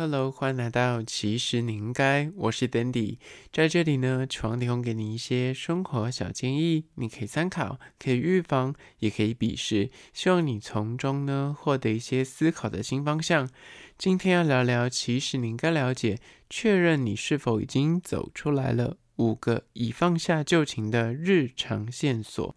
Hello，欢迎来到其实你应该，我是 Dandy，在这里呢，希望提供给你一些生活小建议，你可以参考，可以预防，也可以鄙视，希望你从中呢获得一些思考的新方向。今天要聊聊其实你应该了解，确认你是否已经走出来了五个已放下旧情的日常线索。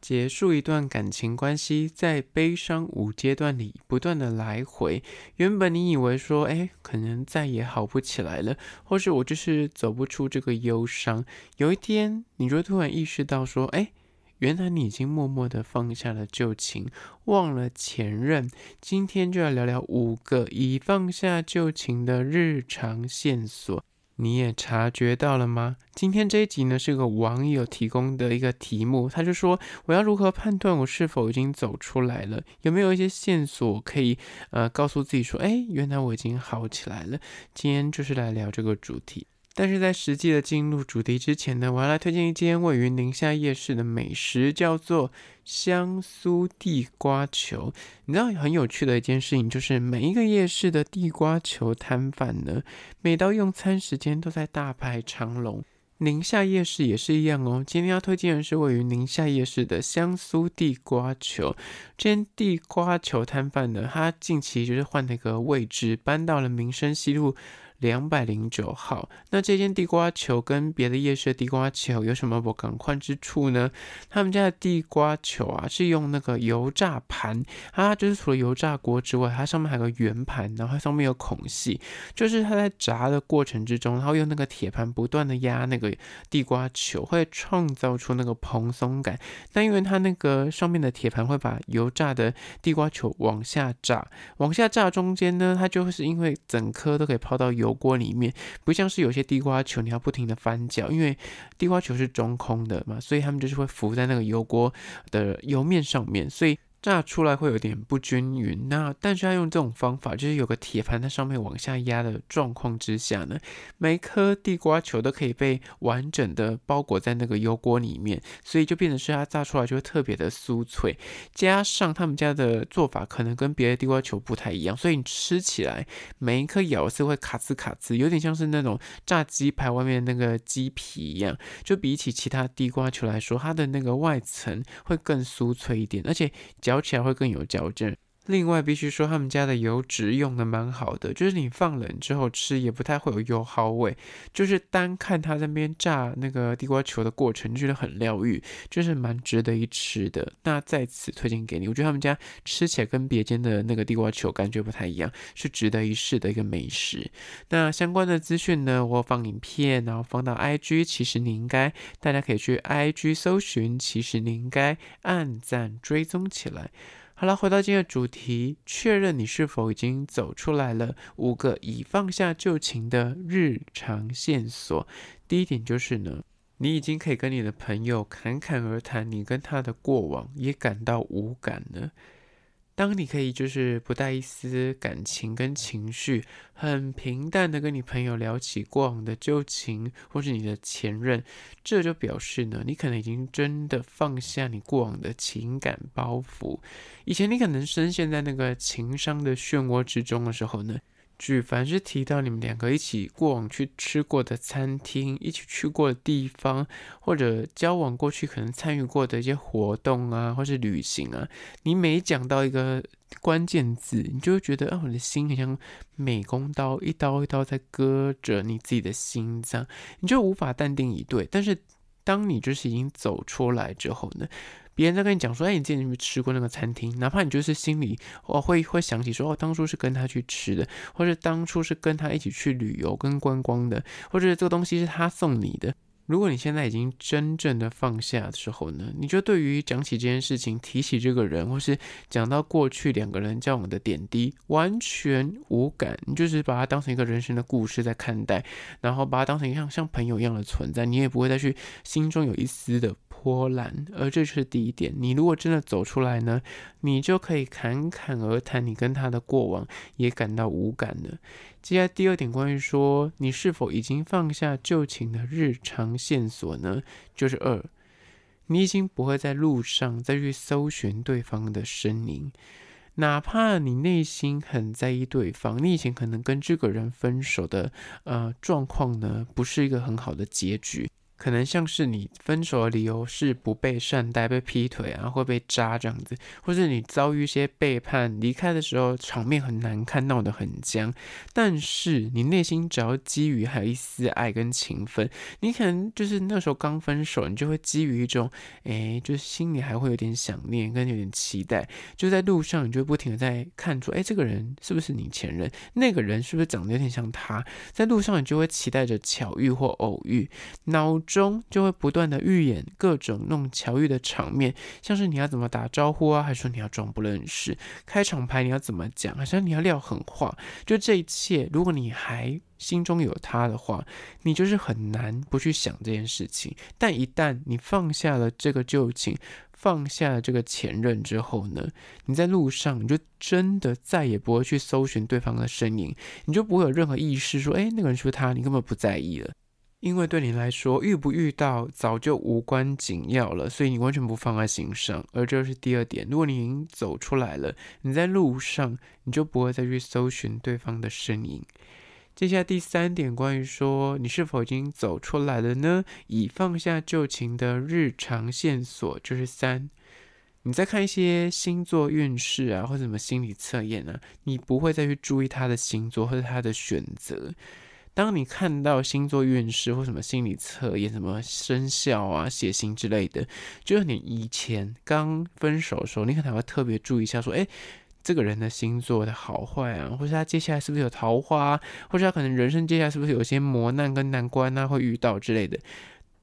结束一段感情关系，在悲伤五阶段里不断的来回。原本你以为说，哎，可能再也好不起来了，或是我就是走不出这个忧伤。有一天，你会突然意识到说，哎，原来你已经默默的放下了旧情，忘了前任。今天就要聊聊五个已放下旧情的日常线索。你也察觉到了吗？今天这一集呢，是个网友提供的一个题目，他就说：“我要如何判断我是否已经走出来了？有没有一些线索可以，呃，告诉自己说，哎，原来我已经好起来了？”今天就是来聊这个主题。但是在实际的进入主题之前呢，我要来推荐一间位于宁夏夜市的美食，叫做香酥地瓜球。你知道很有趣的一件事情，就是每一个夜市的地瓜球摊贩呢，每到用餐时间都在大排长龙。宁夏夜市也是一样哦。今天要推荐的是位于宁夏夜市的香酥地瓜球。这间地瓜球摊贩呢，他近期就是换了一个位置，搬到了民生西路。两百零九号，那这间地瓜球跟别的夜市地瓜球有什么不赶快之处呢？他们家的地瓜球啊，是用那个油炸盘，它就是除了油炸锅之外，它上面还有个圆盘，然后它上面有孔隙，就是它在炸的过程之中，然后用那个铁盘不断的压那个地瓜球，会创造出那个蓬松感。那因为它那个上面的铁盘会把油炸的地瓜球往下炸，往下炸，中间呢，它就是因为整颗都可以泡到油。油锅里面不像是有些地瓜球，你要不停的翻搅，因为地瓜球是中空的嘛，所以他们就是会浮在那个油锅的油面上面，所以。炸出来会有点不均匀，那但是要用这种方法，就是有个铁盘在上面往下压的状况之下呢，每颗地瓜球都可以被完整的包裹在那个油锅里面，所以就变成是它炸出来就会特别的酥脆，加上他们家的做法可能跟别的地瓜球不太一样，所以你吃起来每一颗咬是会卡滋卡滋，有点像是那种炸鸡排外面那个鸡皮一样，就比起其他地瓜球来说，它的那个外层会更酥脆一点，而且嚼。而起来会更有嚼劲。另外，必须说他们家的油脂用的蛮好的，就是你放冷之后吃也不太会有油耗味，就是单看他那边炸那个地瓜球的过程觉得很疗愈，就是蛮值得一吃的。那在此推荐给你，我觉得他们家吃起来跟别的那个地瓜球感觉不太一样，是值得一试的一个美食。那相关的资讯呢，我放影片，然后放到 IG，其实你应该大家可以去 IG 搜寻，其实你应该暗赞追踪起来。好了，回到今天的主题，确认你是否已经走出来了。五个已放下旧情的日常线索，第一点就是呢，你已经可以跟你的朋友侃侃而谈，你跟他的过往也感到无感了。当你可以就是不带一丝感情跟情绪，很平淡的跟你朋友聊起过往的旧情，或是你的前任，这就表示呢，你可能已经真的放下你过往的情感包袱。以前你可能深陷在那个情伤的漩涡之中的时候呢。举凡是提到你们两个一起过往去吃过的餐厅，一起去过的地方，或者交往过去可能参与过的一些活动啊，或是旅行啊，你每讲到一个关键字，你就会觉得啊，我的心很像美工刀，一刀一刀在割着你自己的心脏，你就无法淡定以对。但是，当你就是已经走出来之后呢？别人在跟你讲说，哎，你之前有没有吃过那个餐厅？哪怕你就是心里哦，会会想起说，哦，当初是跟他去吃的，或者当初是跟他一起去旅游、跟观光的，或者这个东西是他送你的。如果你现在已经真正的放下的时候呢，你就对于讲起这件事情、提起这个人，或是讲到过去两个人交往的点滴，完全无感。你就是把它当成一个人生的故事在看待，然后把它当成像像朋友一样的存在，你也不会再去心中有一丝的波澜。而这是第一点。你如果真的走出来呢，你就可以侃侃而谈，你跟他的过往也感到无感了。接下来第二点，关于说你是否已经放下旧情的日常。线索呢，就是二，你已经不会在路上再去搜寻对方的身影，哪怕你内心很在意对方，你以前可能跟这个人分手的，呃，状况呢，不是一个很好的结局。可能像是你分手的理由是不被善待、被劈腿，啊，会被扎这样子，或者你遭遇一些背叛，离开的时候场面很难看，闹得很僵。但是你内心只要基于还有一丝爱跟情分，你可能就是那时候刚分手，你就会基于一种，哎，就是心里还会有点想念跟有点期待。就在路上，你就不停的在看出，哎，这个人是不是你前任？那个人是不是长得有点像他？在路上，你就会期待着巧遇或偶遇，然中就会不断的预演各种弄巧遇的场面，像是你要怎么打招呼啊，还是说你要装不认识？开场牌你要怎么讲？好像你要撂狠话？就这一切，如果你还心中有他的话，你就是很难不去想这件事情。但一旦你放下了这个旧情，放下了这个前任之后呢，你在路上你就真的再也不会去搜寻对方的身影，你就不会有任何意识说，哎，那个人是他，你根本不在意了。因为对你来说，遇不遇到早就无关紧要了，所以你完全不放在心上。而这是第二点，如果你已经走出来了，你在路上你就不会再去搜寻对方的身影。接下来第三点，关于说你是否已经走出来了呢？已放下旧情的日常线索就是三，你在看一些星座运势啊，或者什么心理测验啊，你不会再去注意他的星座或者他的选择。当你看到星座运势或什么心理测验、什么生肖啊、血型之类的，就是你以前刚分手的时候，你可能会特别注意一下，说，诶，这个人的星座的好坏啊，或是他接下来是不是有桃花，或者他可能人生接下来是不是有些磨难跟难关啊，会遇到之类的。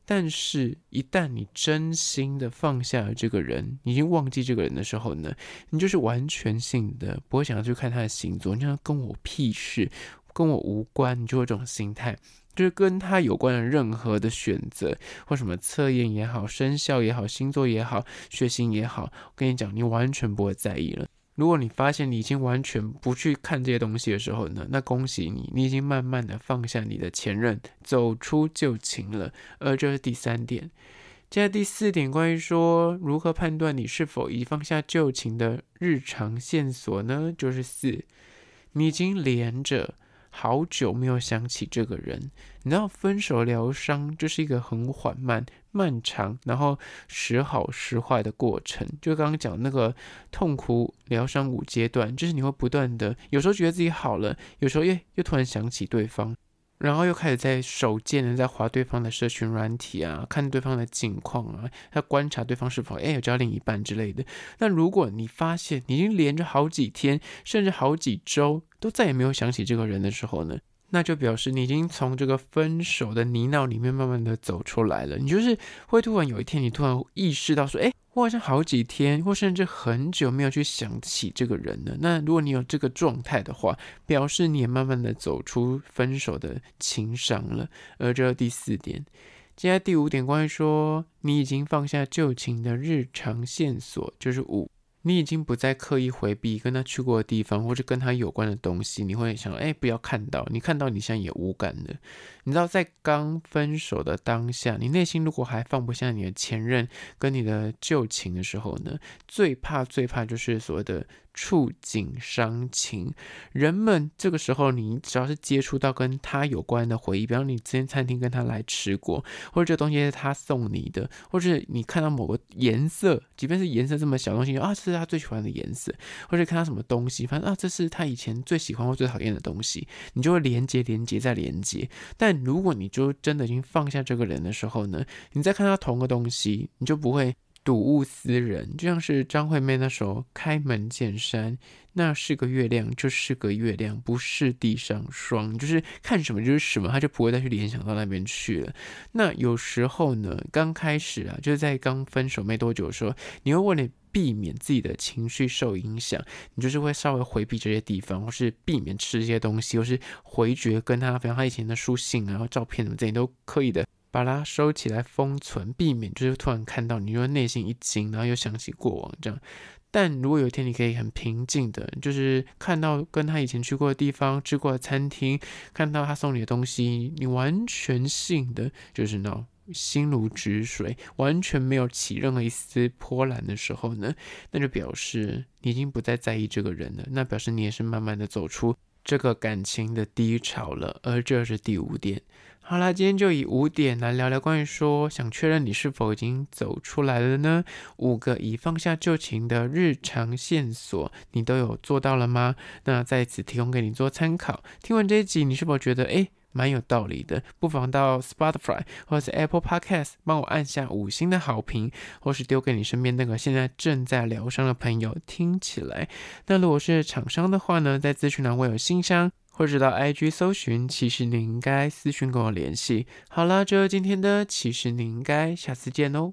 但是，一旦你真心的放下了这个人，已经忘记这个人的时候呢，你就是完全性的不会想要去看他的星座，你那跟我屁事。跟我无关，你就有这种心态，就是跟他有关的任何的选择或什么测验也好、生肖也好、星座也好、血型也好，我跟你讲，你完全不会在意了。如果你发现你已经完全不去看这些东西的时候呢，那恭喜你，你已经慢慢的放下你的前任，走出旧情了。而这是第三点，接着第四点，关于说如何判断你是否已放下旧情的日常线索呢？就是四，你已经连着。好久没有想起这个人，你知道，分手疗伤就是一个很缓慢、漫长，然后时好时坏的过程。就刚刚讲那个痛苦疗伤五阶段，就是你会不断的，有时候觉得自己好了，有时候又又突然想起对方。然后又开始在手贱的在划对方的社群软体啊，看对方的近况啊，要观察对方是否哎有交另一半之类的。那如果你发现已经连着好几天，甚至好几周都再也没有想起这个人的时候呢？那就表示你已经从这个分手的泥淖里面慢慢的走出来了，你就是会突然有一天，你突然意识到说，哎，我好像好几天或甚至很久没有去想起这个人了。那如果你有这个状态的话，表示你也慢慢的走出分手的情伤了。而这第四点，接下来第五点，关于说你已经放下旧情的日常线索，就是五。你已经不再刻意回避跟他去过的地方，或者跟他有关的东西。你会想，哎，不要看到你看到，你现在也无感的。你知道，在刚分手的当下，你内心如果还放不下你的前任跟你的旧情的时候呢？最怕最怕就是所谓的。触景伤情，人们这个时候，你只要是接触到跟他有关的回忆，比方你之前餐厅跟他来吃过，或者这东西是他送你的，或者是你看到某个颜色，即便是颜色这么小东西啊，这是他最喜欢的颜色，或者看到什么东西，反正啊这是他以前最喜欢或最讨厌的东西，你就会连接，连接，再连接。但如果你就真的已经放下这个人的时候呢，你再看到同个东西，你就不会。睹物思人，就像是张惠妹那首《开门见山》，那是个月亮，就是个月亮，不是地上霜。就是看什么就是什么，他就不会再去联想到那边去了。那有时候呢，刚开始啊，就是在刚分手没多久的时候，你会为了避免自己的情绪受影响，你就是会稍微回避这些地方，或是避免吃这些东西，或是回绝跟他，比如他以前的书信啊、照片什么这些都可以的。把它收起来封存，避免就是突然看到你，又内心一惊，然后又想起过往这样。但如果有一天你可以很平静的，就是看到跟他以前去过的地方、吃过的餐厅，看到他送你的东西，你完全性的就是那种心如止水，完全没有起任何一丝波澜的时候呢，那就表示你已经不再在意这个人了。那表示你也是慢慢的走出。这个感情的低潮了，而这是第五点。好啦，今天就以五点来聊聊关于说想确认你是否已经走出来了呢？五个已放下旧情的日常线索，你都有做到了吗？那在此提供给你做参考。听完这一集，你是否觉得诶？蛮有道理的，不妨到 Spotify 或者是 Apple Podcast 帮我按下五星的好评，或是丢给你身边那个现在正在疗伤的朋友听起来。那如果是厂商的话呢，在咨询栏会有信箱，或者到 IG 搜寻，其实你应该私讯跟我联系。好啦，就今天的其实你应该下次见哦。